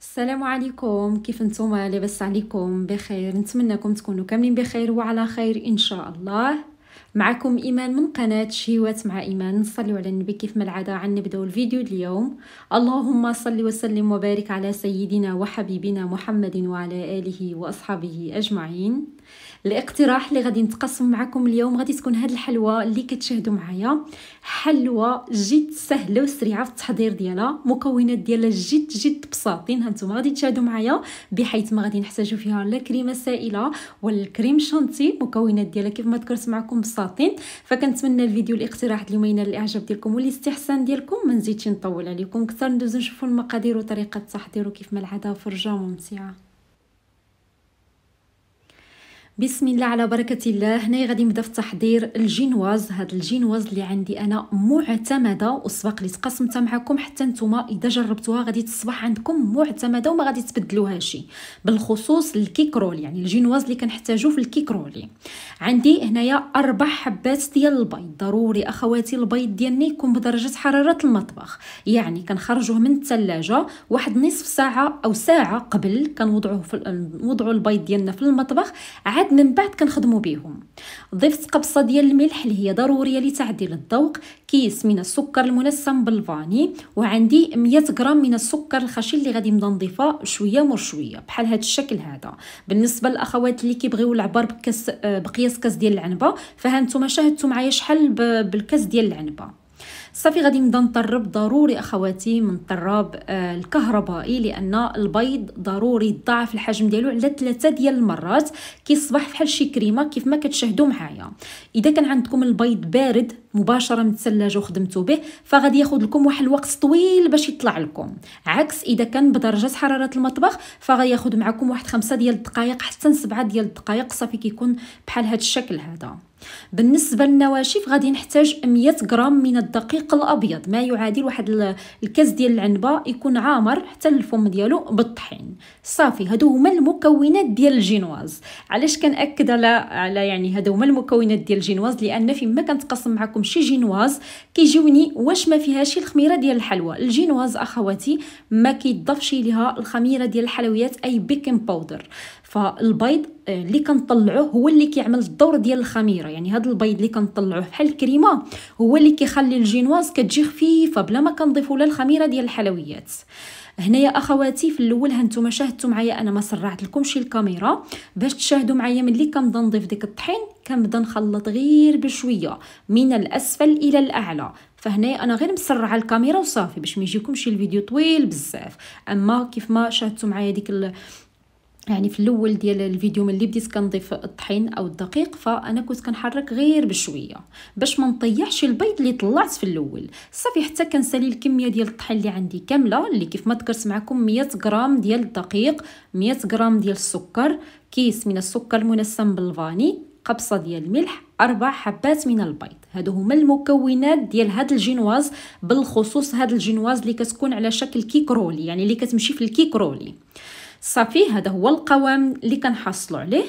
السلام عليكم كيف نتوما لاباس عليكم بخير نتمنىكم تكونوا كاملين بخير وعلى خير ان شاء الله معكم إيمان من قناة شهوات مع إيمان نصلي على النبي كيف ما العادة عن نبدأ الفيديو اليوم اللهم صل وسلم وبارك على سيدنا وحبيبنا محمد وعلى آله وأصحابه أجمعين الاقتراح اللي غادي نتقسم معكم اليوم غادي تكون هاد الحلوى اللي كتشاهدوا معايا حلوى جد سهله وسريعه في التحضير ديالها مكونات ديالها جد جد بساطين هانتوما غادي تشاهدوا معايا بحيث ما غادي نحتاجوا فيها لا كريمه سائله ولا الكريم شانتي مكونات ديالها كيف ما ذكرت معكم بساطة ساطين فكنتمنى الفيديو الاقتراح اليوم ينال الاعجاب ديالكم والاستحسان ديالكم ما نزيدش نطول عليكم كثر ندوز نشوفوا المقادير وطريقه التحضير وكيف ما العاده فرجه ممتعه بسم الله على بركة الله هنا غادي نبدا في تحضير الجينواز هاد الجينواز اللي عندي انا معتمده وسبق لي تقاسمتها معكم حتى نتوما اذا جربتوها غادي تصبح عندكم معتمده وما غادي تبدلوها شي بالخصوص الكيك يعني الجينواز اللي كنحتاجو في الكيكرولي رولي عندي هنايا اربع حبات ديال البيض ضروري اخواتي البيض ديالني يكون بدرجه حراره المطبخ يعني كنخرجوه من الثلاجه واحد نصف ساعه او ساعه قبل كنوضعوه في نوضعوا البيض ديالنا في المطبخ عاد من بعد كنخدموا بهم ضفت قبصه ديال الملح اللي هي ضروريه لتعديل الذوق كيس من السكر المنسم بالفاني وعندي 100 غرام من السكر الخشن اللي غادي نبدا نضيفه شويه مور شويه بحال هذا الشكل هذا بالنسبه للاخوات اللي كيبغيو العبر بكاس آه، بقياس كاس ديال العنبه فها شاهدتوا معايا شحال بالكاس ديال العنبه صافي غادي نبدا نطرب ضروري اخواتي من الطراب آه، الكهربائي لان البيض ضروري يضاعف الحجم ديالو على ثلاثه ديال المرات كيصبح فحال شي كريمه كيف ما كتشاهدوا معايا اذا كان عندكم البيض بارد مباشره من الثلاجه وخدمتو به فغادي ياخذ لكم واحد الوقت طويل باش يطلع لكم عكس اذا كان بدرجه حراره المطبخ فغياخذ معكم واحد خمسة ديال الدقائق حتى سبعة ديال الدقائق صافي كيكون بحال هذا الشكل هذا بالنسبه للنواشف غادي نحتاج 100 غرام من الدقيق الابيض ما يعادل واحد الكاس ديال العنبه يكون عامر حتى الفم ديالو بالطحين صافي هادو هما المكونات ديال الجينواز علاش كنأكد على على يعني هادو هما المكونات ديال الجينواز لان فيما كنتقسم معكم معكم شي جينواز كيجيوني واش ما فيهاش الخميره ديال الحلوى الجينواز اخواتي ما كيضافش ليها الخميره ديال الحلويات اي بيكن باودر فالبيض آه، اللي كنطلعوه هو اللي كيعمل الدور ديال الخميره يعني هذا البيض اللي كنطلعوه بحال الكريمه هو اللي كيخلي الجينواز كتجي خفيفه بلا ما كنضيفوا لها الخميره ديال الحلويات هنايا اخواتي في الاول هانتوما شاهدتوا معايا انا ما سرعت شي الكاميرا باش تشاهدوا معايا ملي كنبدا نضيف ديك الطحين كنبدا نخلط غير بشويه من الاسفل الى الاعلى فهنا انا غير مسرعه الكاميرا وصافي باش ما يجيكمش الفيديو طويل بزاف اما كيف ما شاهدتوا معايا ديك يعني في الاول ديال الفيديو ملي بديت كنضيف الطحين او الدقيق فانا كنت كنحرك غير بشويه باش ما نطيحش البيض اللي طلعت في الاول صافي حتى كنسالي الكميه ديال الطحين اللي عندي كامله اللي كيف ما ذكرت معكم 100 غرام ديال الدقيق 100 غرام ديال السكر كيس من السكر المنسم بالفاني قبصه ديال الملح اربع حبات من البيض هادو هما المكونات ديال هاد الجينواز بالخصوص هاد الجينواز اللي كتكون على شكل كيك رولي يعني اللي كتمشي في الكيك رولي صافي هذا هو القوام اللي كنحصلوا عليه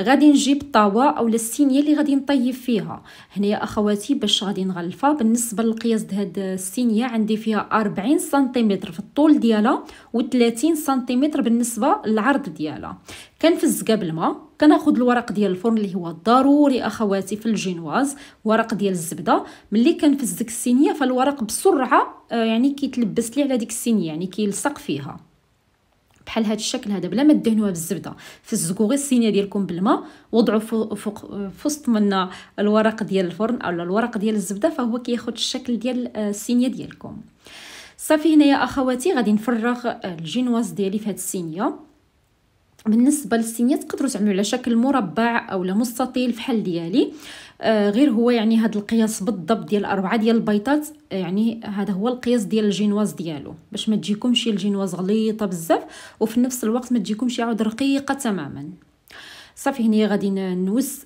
غادي نجيب طاوة اولا السينيه اللي غادي نطيب فيها هنايا اخواتي باش غادي نغلفها بالنسبه للقياس هاد السينيه عندي فيها 40 سنتيمتر في الطول ديالها و30 سنتيمتر بالنسبه للعرض ديالها قبل ما كناخذ الورق ديال الفرن اللي هو ضروري اخواتي في الجينواز ورق ديال الزبده ملي ديك السينيه فالورق بسرعه آه، يعني كيتلبس لي على ديك السينيه يعني كيلصق فيها بحال هذا الشكل هذا بلا ما تدهنوها بالزبده في الزكوغي الصينيه ديالكم بالماء وضعوا فوق فوسط من الورق ديال الفرن او الورق ديال الزبده فهو كياخذ الشكل ديال آه، الصينيه ديالكم صافي هنايا اخواتي غادي نفرغ آه، الجينواز ديالي في هاد الصينيه بالنسبه للسينيات تقدروا تعملوا على شكل مربع او مستطيل فحال ديالي آه غير هو يعني هذا القياس بالضبط ديال أربعة ديال البيضات آه، يعني هذا هو القياس ديال الجينواز ديالو باش ما تجيكمش الجينواز غليطه بزاف وفي نفس الوقت ما تجيكمش عاود رقيقه تماما صافي هنا غادي نوس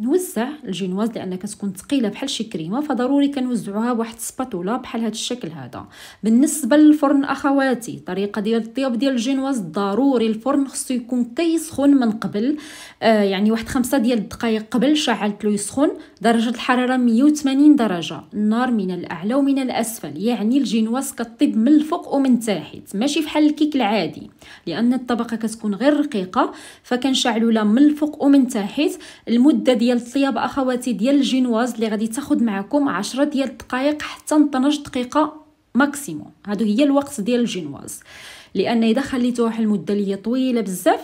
نوسع الجينواز لان كتكون ثقيله بحال شي كريمه فضروري كنوزعوها بواحد السباتولا بحال هذا الشكل هذا بالنسبه للفرن اخواتي طريقه ديال الطياب ديال الجينواز ضروري الفرن خصو يكون كيسخن من قبل آه يعني واحد خمسة ديال الدقائق قبل شعلت له يسخن درجه الحراره 180 درجه النار من الاعلى ومن الاسفل يعني الجينواز كطيب من الفوق ومن تحت ماشي بحال الكيك العادي لان الطبقه كتكون غير رقيقه فكنشعلوا لها من الفوق ومن تحت المده ديال الطياب اخواتي ديال الجينواز اللي غادي تاخذ معكم 10 ديال الدقائق حتى 12 دقيقه ماكسيموم هادو هي الوقت ديال الجينواز لان اذا خليتوها واحد المده اللي هي طويله بزاف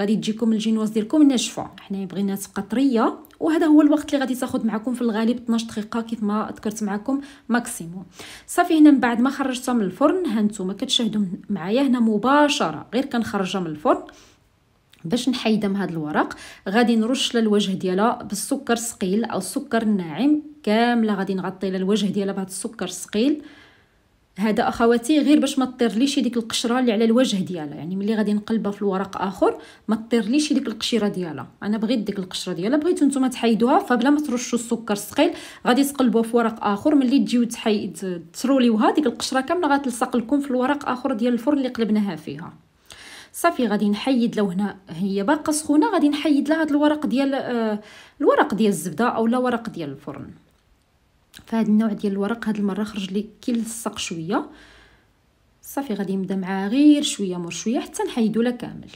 غادي تجيكم الجينواز ديالكم ناشفه حنا بغينا تبقى طريه وهذا هو الوقت اللي غادي تاخذ معكم في الغالب 12 دقيقه كيف ما ذكرت معكم ماكسيموم صافي هنا من بعد ما خرجتها من الفرن ها نتوما كتشاهدوا معايا هنا مباشره غير كنخرجها من الفرن باش من هذا الورق غادي نرش للوجه ديالها بالسكر الثقيل او السكر الناعم كامله غادي نغطي للوجه ديالها بهذا السكر الثقيل هذا اخواتي غير باش ما طيرليش ديك القشره اللي على الوجه ديالها يعني ملي غادي نقلبها في الورق اخر ما طيرليش ديك القشره ديالها انا بغيت ديك القشره ديالها بغيتو نتوما تحيدوها فبلا ما ترشوا السكر الثقيل غادي تقلبوها في ورق اخر ملي تجيو تحيد تروليوها ديك القشره كامله غتلصق لكم في الورق اخر ديال الفرن اللي قلبناها فيها صافي غادي نحيد لو هنا هي باقه سخونه غادي نحيد لها هذا الورق ديال آه الورق ديال الزبده اولا ورق ديال الفرن فهاد النوع ديال الورق هاد المره خرج لي كيلصق شويه صافي غادي نبدا معاه غير شويه مور شويه حتى نحيدو لا كامل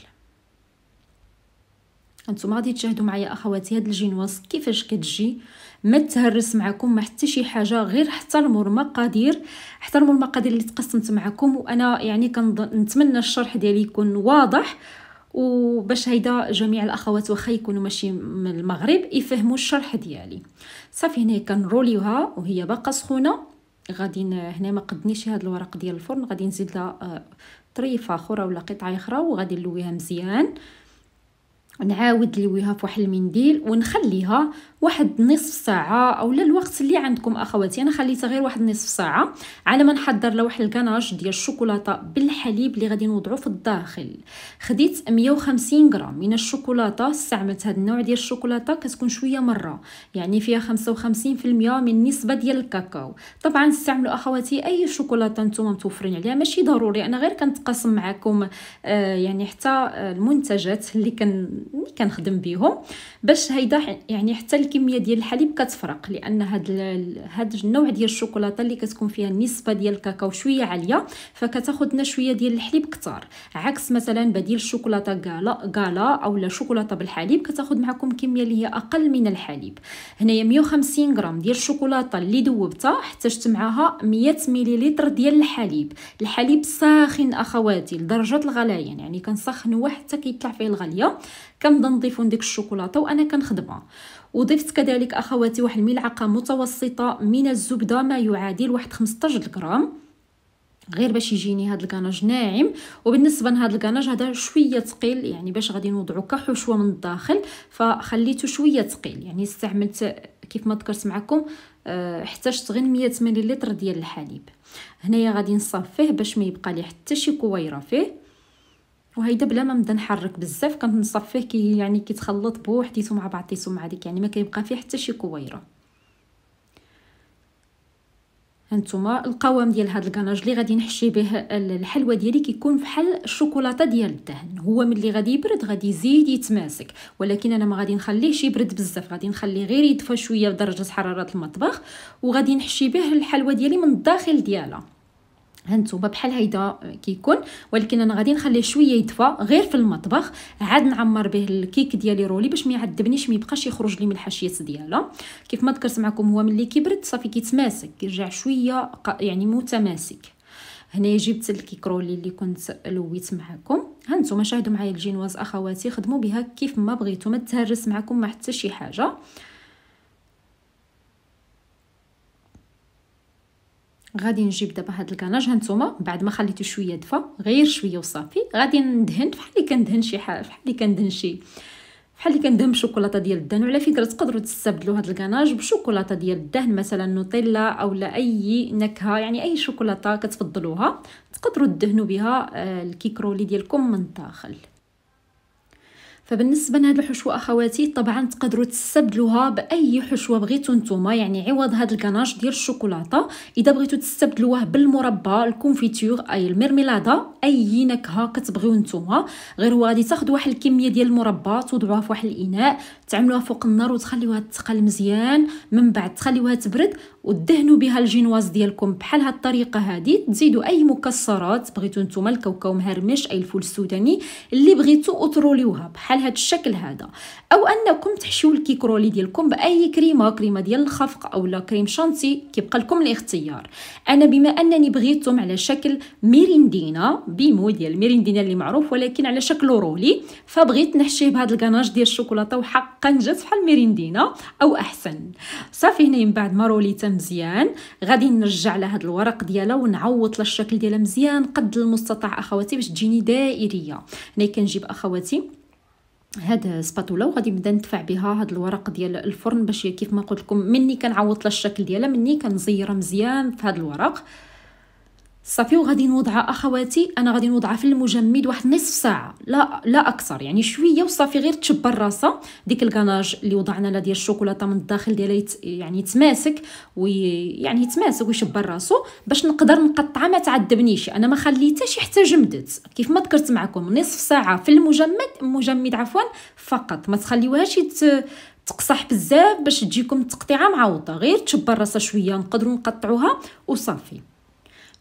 انتم غادي تشاهدوا معايا اخواتي هاد الجينواس كيفاش كتجي ما تهرس معكم ما حتى شي حاجه غير احترموا المقادير احترموا المقادير اللي تقسمت معكم وانا يعني كنتمنى الشرح ديالي يكون واضح وباش هيدا جميع الاخوات واخا يكونوا ماشي من المغرب يفهموا الشرح ديالي صافي هنا كنروليوها وهي باقا سخونه غادي هنا ما قدنيش هاد الورق ديال الفرن غادي نزيد لها آه، طريفه اخرى ولا قطعه اخرى وغادي نلويها مزيان نعاود نلويها فواحد المنديل ونخليها واحد نصف ساعه اولا الوقت اللي عندكم اخواتي انا خليتها غير واحد نصف ساعه على ما نحضر لوح الكناش ديال الشوكولاته بالحليب اللي غادي نوضعو في الداخل خديت 150 غرام من الشوكولاته استعملت هذا النوع ديال الشوكولاته كتكون شويه مره يعني فيها 55% من نسبة ديال الكاكاو طبعا استعملوا اخواتي اي شوكولاته نتوما متوفرين عليها ماشي ضروري انا غير كنتقاسم معكم آه يعني حتى المنتجات اللي كن اللي كنخدم بيهم باش هيدا يعني حتى الكميه ديال الحليب كتفرق لان هاد هاد النوع ديال الشوكولاته اللي كتكون فيها النسبه ديال الكاكاو شويه عاليه فكتاخذنا شويه ديال الحليب كتار عكس مثلا بديل الشوكولاته غالا غالا اولا شوكولاته بالحليب كتاخذ معكم كميه اللي هي اقل من الحليب هنايا 150 غرام ديال الشوكولاته اللي ذوبتها احتجت معاها 100 مليلتر ديال الحليب الحليب ساخن اخواتي لدرجه الغليان يعني كنسخنوه حتى كيطلع فيه الغليه كنبدا نضيفو ديك الشوكولاته وانا كنخدمها وضفت كذلك اخواتي واحد الملعقه متوسطه من الزبده ما يعادل واحد 15 غرام غير باش يجيني هذا الكاناج ناعم وبالنسبه لهذا الكاناج هذا شويه ثقيل يعني باش غادي نوضعو كحشوه من الداخل فخليته شويه ثقيل يعني استعملت كيف ما ذكرت معكم آه، احتاجت غير 100 لتر ديال الحليب هنايا غادي نصفيه باش ما يبقى لي حتى شي كويره فيه وهيدا بلا ما نبدا نحرك بزاف كنصفيه فيه كي يعني كيتخلط بوحديتو مع بعضيتو مع ديك يعني ما كيبقى فيه حتى شي كويره هانتوما القوام ديال هاد الكناج اللي غادي نحشي به الحلوى ديالي كيكون بحال الشوكولاته ديال الدهن هو ملي غادي يبرد غادي يزيد يتماسك ولكن انا ما غادي نخليهش يبرد بزاف غادي نخليه غير يدفى شويه بدرجه حراره المطبخ وغادي نحشي به الحلوى ديالي من الداخل ديالها هانتوما بحال هيدا كيكون ولكن انا غادي نخليه شويه يدفى غير في المطبخ عاد نعمر به الكيك ديالي رولي باش ما يعذبنيش ما يبقاش يخرج لي من الحشيات ديالها كيف ما ذكرت معكم هو ملي كيبرد صافي كيتماسك كيرجع شويه يعني متماسك هنا جبت رولي اللي كنت لويت معكم هانتوما شاهدوا معايا الجينواز اخواتي خدموا بها كيف ما بغيتو ما تهرس معكم ما حتى شي حاجه غادي نجيب دابا هاد الكناج هانتوما بعد ما خليته شويه دفا غير شويه وصافي غادي ندهن بحال اللي كندهن شي حاجه بحال اللي كندهن شي بحال اللي كندهن بشوكولاته ديال الدهن وعلى فكره تقدروا تستبدلوا هاد الكناج بشوكولاته ديال الدهن مثلا نوتيلا اولا اي نكهه يعني اي شوكولاته كتفضلوها تقدروا تدهنوا بها آه، الكيكرولي ديالكم من الداخل فبالنسبه لهاد الحشوه اخواتي طبعا تقدروا تستبدلوها باي حشوه بغيتو نتوما يعني عوض هاد الكناش ديال الشوكولاته اذا بغيتو تستبدلوه بالمربى الكونفيتور اي الميرميلادا اي نكهه كتبغيو نتوما غير هو غادي تاخذ واحد الكميه ديال المربى توضعوها في واحد الاناء تعملوها فوق النار وتخليوها تقل مزيان من بعد تخليوها تبرد ودهنوا بها الجينواز ديالكم بحال هاد الطريقه هادي تزيدوا اي مكسرات بغيتو نتوما الكاوكاو مهرمش اي الفول السوداني اللي بغيتو اطروليوها بحال بحال هذا الشكل هذا او انكم تحشيو الكيك رولي ديالكم باي كريمه كريمه ديال الخفق اولا كريم شانتي كيبقى لكم الاختيار انا بما انني بغيتهم على شكل ميريندينا بيمو ديال ميريندينا اللي معروف ولكن على شكل رولي فبغيت نحشيه بهذا الكناج ديال الشوكولاته وحقا جات بحال ميريندينا او احسن صافي هنا من بعد ما تم مزيان غادي نرجع لهذا الورق ديالها ونعوض الشكل ديالها مزيان قد المستطاع اخواتي باش تجيني دائريه هنا كنجيب اخواتي هاد سباتولا وغادي نبدا ندفع بها هاد الورق ديال الفرن باش كيف ما قلت لكم مني كنعوض لها الشكل ديالها مني كنزيرها مزيان في هاد الورق صافي وغادي نوضعها اخواتي انا غادي نوضعها في المجمد واحد نصف ساعه لا لا اكثر يعني شويه وصافي غير تشبر راسها ديك الكناج اللي وضعنا لها ديال الشوكولاته من الداخل ديالها يت يعني يتماسك ويعني يتماسك ويشبر راسو باش نقدر نقطعها ما تعذبنيش انا ما خليتهاش حتى جمدت كيف ما ذكرت معكم نصف ساعه في المجمد مجمد عفوا فقط ما تخليوهاش يت... تقصح بزاف باش تجيكم التقطيعه معوضه غير تشبر راسها شويه نقدروا نقطعوها وصافي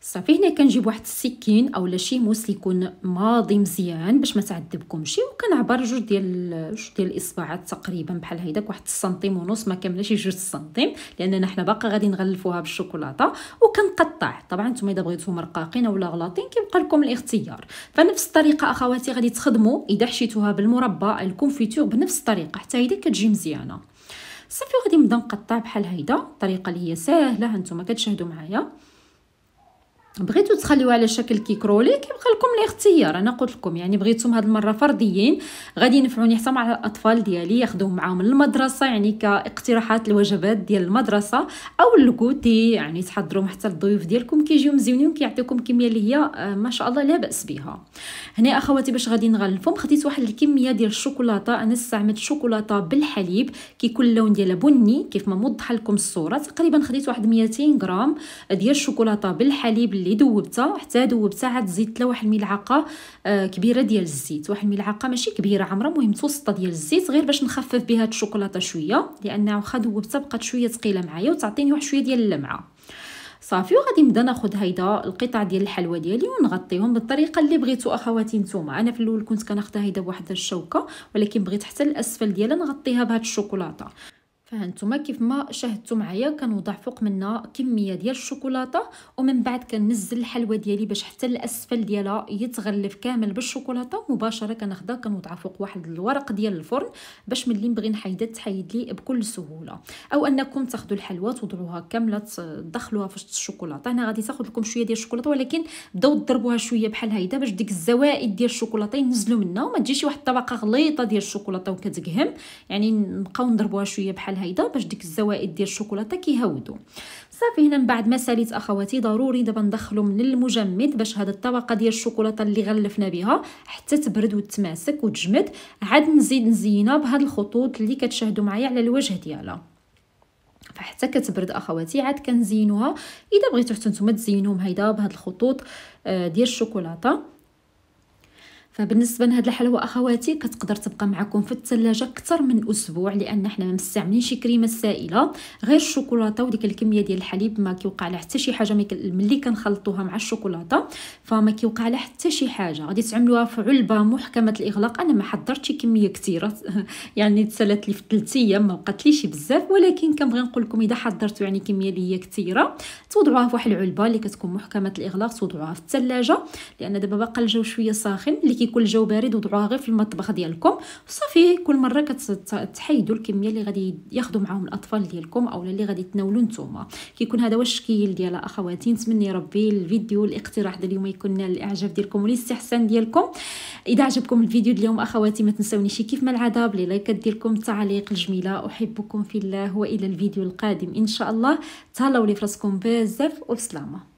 صافي هنا كنجيب واحد السكين اولا شي موس يكون ماضي مزيان باش ما تعذبكمش وكنعبر جوج ديال جوج ديال الاصبعات تقريبا بحال هيداك واحد السنتيم ونص ما كاملاش جوج سنتيم لاننا حنا باقا غادي نغلفوها بالشوكولاته وكنقطع طبعا نتوما اذا بغيتوهم رقاقين اولا غلاطين كيبقى لكم الاختيار فنفس الطريقه اخواتي غادي تخدموا اذا حشيتوها بالمربى الكونفيتور بنفس الطريقه حتى هيدا كتجي مزيانه صافي غادي نبدا نقطع بحال هيدا الطريقه اللي هي ساهله هانتوما كتشاهدوا معايا بغيتو تخليوها على شكل كيكرولي كيبقى لكم الاختيار انا قلت لكم يعني بغيتهم هاد المره فرديين غادي ينفعوني حتى مع الاطفال ديالي ياخذوهم معاهم للمدرسه يعني كاقتراحات الوجبات ديال المدرسه او الكوتي يعني تحضروهم حتى الضيوف ديالكم كيجيو مزيونين وكيعطيوكم كميه اللي هي آه، ما شاء الله لا باس بها هنا اخواتي باش غادي نغلفهم خديت واحد الكميه ديال الشوكولاته انا استعملت شوكولاته بالحليب كيكون اللون ديالها بني كيف ما موضحه لكم الصوره تقريبا خديت واحد 200 غرام ديال الشوكولاته بالحليب اللي دوبتها حتى دوبتها عاد زدت لها واحد الملعقه آه، كبيره ديال الزيت واحد الملعقه ماشي كبيره عمرها المهم متوسطه ديال الزيت غير باش نخفف بها الشوكولاته شويه لان واخا دوبتها بقات شويه ثقيله معايا وتعطيني واحد شويه ديال اللمعه صافي وغادي نبدا ناخذ هيدا القطع ديال الحلوى ديالي ونغطيهم بالطريقه اللي بغيتو اخواتي نتوما انا في الاول كنت كناخذها هيدا بواحد الشوكه ولكن بغيت حتى الاسفل ديالها نغطيها بهاد الشوكولاته فهانتوما كيف ما شاهدتوا معايا كنوضع فوق منها كميه ديال الشوكولاته ومن بعد كنزل الحلوى ديالي باش حتى الاسفل ديالها يتغلف كامل بالشوكولاته مباشره كناخذها كنوضعها فوق واحد الورق ديال الفرن باش ملي نبغي نحيدها تحيد لي بكل سهوله او انكم تاخذوا الحلوى توضعوها كامله تدخلوها في الشوكولاته هنا غادي تاخذ لكم شويه ديال الشوكولاته ولكن بداو تضربوها شويه بحال هيدا باش ديك الزوائد ديال الشوكولاته ينزلوا منها وما تجيش واحد الطبقه غليظه ديال الشوكولاته وكتقهم يعني نبقاو نضربوها شويه بحال هيدا باش ديك الزوائد ديال الشوكولاته كيهودوا صافي هنا من بعد ما ساليت اخواتي ضروري دابا ندخلو من المجمد باش هاد الطبقه ديال الشوكولاته اللي غلفنا بها حتى تبرد وتماسك وتجمد عاد نزيد نزينها بهاد الخطوط اللي كتشاهدوا معايا على الوجه ديالها فحتى كتبرد اخواتي عاد كنزينوها اذا بغيتو حتى نتوما تزينوهم هيدا بهاد الخطوط آه، ديال الشوكولاته فبالنسبه لهاد الحلوى اخواتي كتقدر تبقى معكم في الثلاجه اكثر من اسبوع لان حنا ما مستعملينش كريمه سائله غير الشوكولاته وديك الكميه ديال الحليب ما كيوقع لها حتى شي حاجه ملي كنخلطوها مع الشوكولاته فما كيوقع لها حتى شي حاجه غادي تعملوها في علبه محكمه الاغلاق انا ما حضرتش كميه كثيره يعني تسالت لي في 3 ايام ما بقاتليش بزاف ولكن كنبغي نقول لكم اذا حضرتوا يعني كميه اللي هي كثيره توضعوها في واحد العلبه اللي كتكون محكمه الاغلاق توضعوها في الثلاجه لان دابا باقا الجو شويه ساخن اللي كيكون الجو بارد وضعوها غير في المطبخ ديالكم صافي كل مره كتحيدوا الكميه اللي غادي ياخذوا معاهم الاطفال ديالكم اولا اللي غادي تناولوا نتوما كيكون هذا هو الشكل ديال اخواتي نتمنى ربي الفيديو الاقتراح ديال اليوم يكون نال الاعجاب ديالكم والاستحسان ديالكم اذا عجبكم الفيديو اليوم اخواتي ما تنساونيش كيف ما العاده بلي لايكات ديالكم التعاليق الجميله احبكم في الله والى الفيديو القادم ان شاء الله تهلاو لي فراسكم بزاف وبسلامه